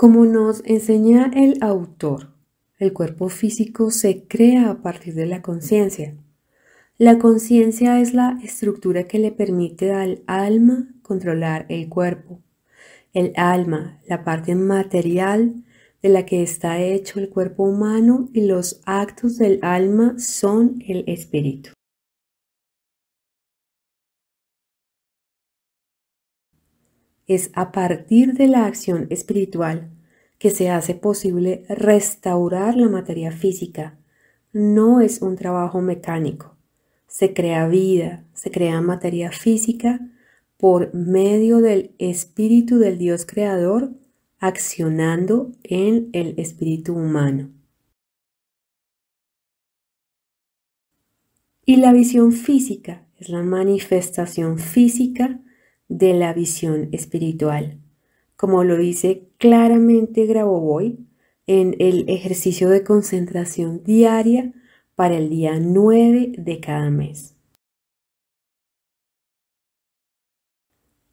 Como nos enseña el autor, el cuerpo físico se crea a partir de la conciencia. La conciencia es la estructura que le permite al alma controlar el cuerpo. El alma, la parte material de la que está hecho el cuerpo humano y los actos del alma son el espíritu. Es a partir de la acción espiritual que se hace posible restaurar la materia física. No es un trabajo mecánico. Se crea vida, se crea materia física por medio del espíritu del Dios Creador accionando en el espíritu humano. Y la visión física es la manifestación física de la visión espiritual, como lo dice claramente Grabovoi en el ejercicio de concentración diaria para el día 9 de cada mes.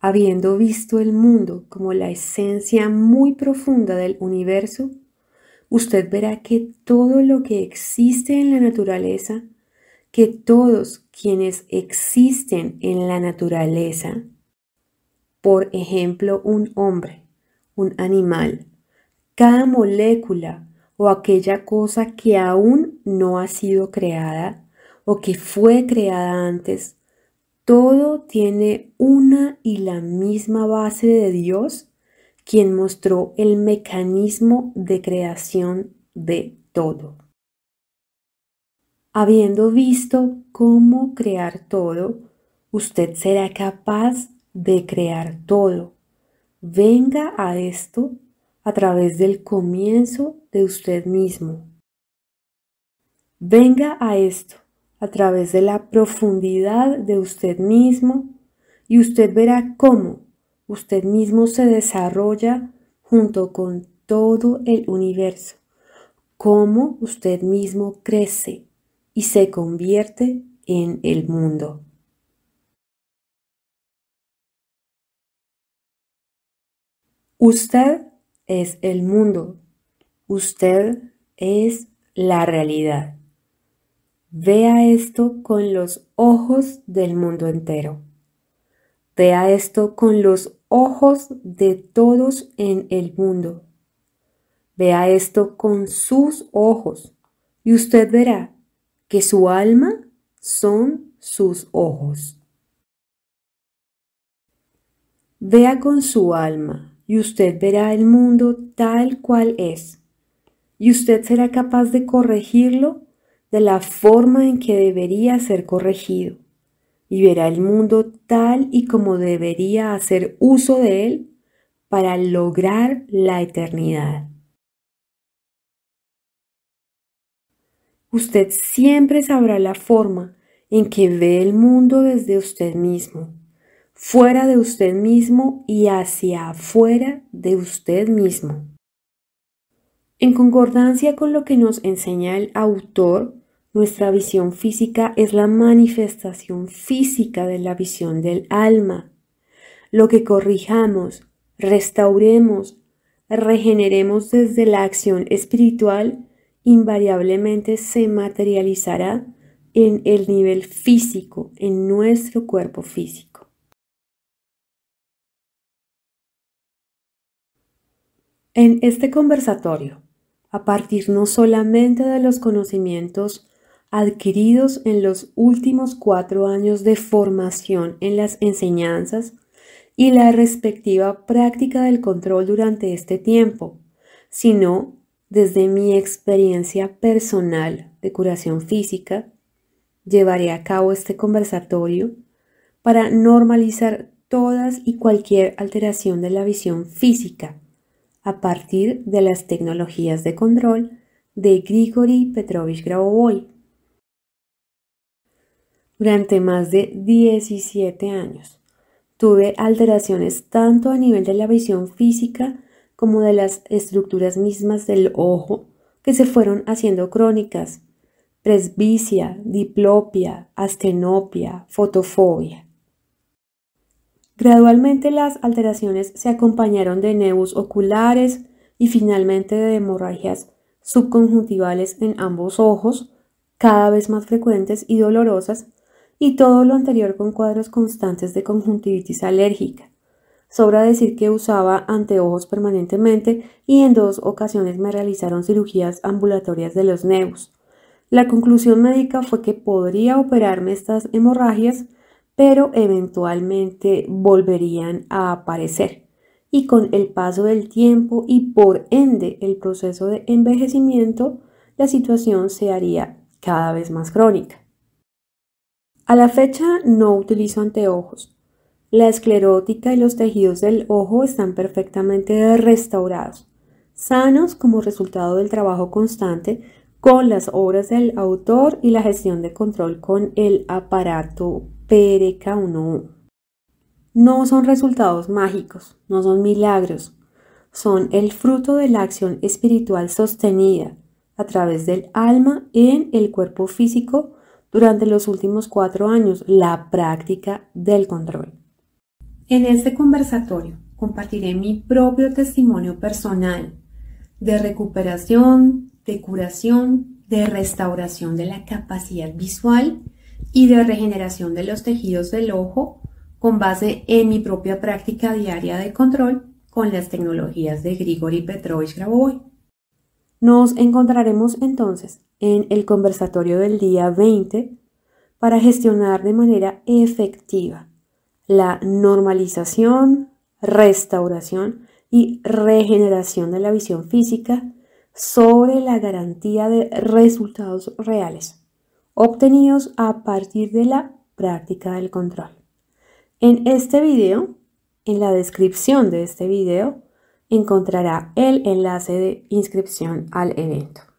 Habiendo visto el mundo como la esencia muy profunda del universo, usted verá que todo lo que existe en la naturaleza, que todos quienes existen en la naturaleza, por ejemplo, un hombre, un animal. Cada molécula o aquella cosa que aún no ha sido creada o que fue creada antes, todo tiene una y la misma base de Dios, quien mostró el mecanismo de creación de todo. Habiendo visto cómo crear todo, usted será capaz de de crear todo venga a esto a través del comienzo de usted mismo. Venga a esto a través de la profundidad de usted mismo y usted verá cómo usted mismo se desarrolla junto con todo el universo, cómo usted mismo crece y se convierte en el mundo. Usted es el mundo. Usted es la realidad. Vea esto con los ojos del mundo entero. Vea esto con los ojos de todos en el mundo. Vea esto con sus ojos y usted verá que su alma son sus ojos. Vea con su alma y usted verá el mundo tal cual es. Y usted será capaz de corregirlo de la forma en que debería ser corregido. Y verá el mundo tal y como debería hacer uso de él para lograr la eternidad. Usted siempre sabrá la forma en que ve el mundo desde usted mismo fuera de usted mismo y hacia afuera de usted mismo. En concordancia con lo que nos enseña el autor, nuestra visión física es la manifestación física de la visión del alma. Lo que corrijamos, restauremos, regeneremos desde la acción espiritual invariablemente se materializará en el nivel físico, en nuestro cuerpo físico. En este conversatorio, a partir no solamente de los conocimientos adquiridos en los últimos cuatro años de formación en las enseñanzas y la respectiva práctica del control durante este tiempo, sino desde mi experiencia personal de curación física, llevaré a cabo este conversatorio para normalizar todas y cualquier alteración de la visión física a partir de las tecnologías de control de Grigory Petrovich Grauboy. durante más de 17 años. Tuve alteraciones tanto a nivel de la visión física como de las estructuras mismas del ojo que se fueron haciendo crónicas, presbicia, diplopia, astenopia, fotofobia. Gradualmente las alteraciones se acompañaron de nebus oculares y finalmente de hemorragias subconjuntivales en ambos ojos, cada vez más frecuentes y dolorosas, y todo lo anterior con cuadros constantes de conjuntivitis alérgica. Sobra decir que usaba anteojos permanentemente y en dos ocasiones me realizaron cirugías ambulatorias de los nebus. La conclusión médica fue que podría operarme estas hemorragias pero eventualmente volverían a aparecer. Y con el paso del tiempo y por ende el proceso de envejecimiento, la situación se haría cada vez más crónica. A la fecha no utilizo anteojos. La esclerótica y los tejidos del ojo están perfectamente restaurados, sanos como resultado del trabajo constante con las obras del autor y la gestión de control con el aparato PRK1. No son resultados mágicos, no son milagros, son el fruto de la acción espiritual sostenida a través del alma en el cuerpo físico durante los últimos cuatro años, la práctica del control. En este conversatorio compartiré mi propio testimonio personal de recuperación, de curación, de restauración de la capacidad visual y de regeneración de los tejidos del ojo con base en mi propia práctica diaria de control con las tecnologías de Grigori Petrovich Grabovoi. Nos encontraremos entonces en el conversatorio del día 20 para gestionar de manera efectiva la normalización, restauración y regeneración de la visión física sobre la garantía de resultados reales obtenidos a partir de la práctica del control. En este video, en la descripción de este video, encontrará el enlace de inscripción al evento.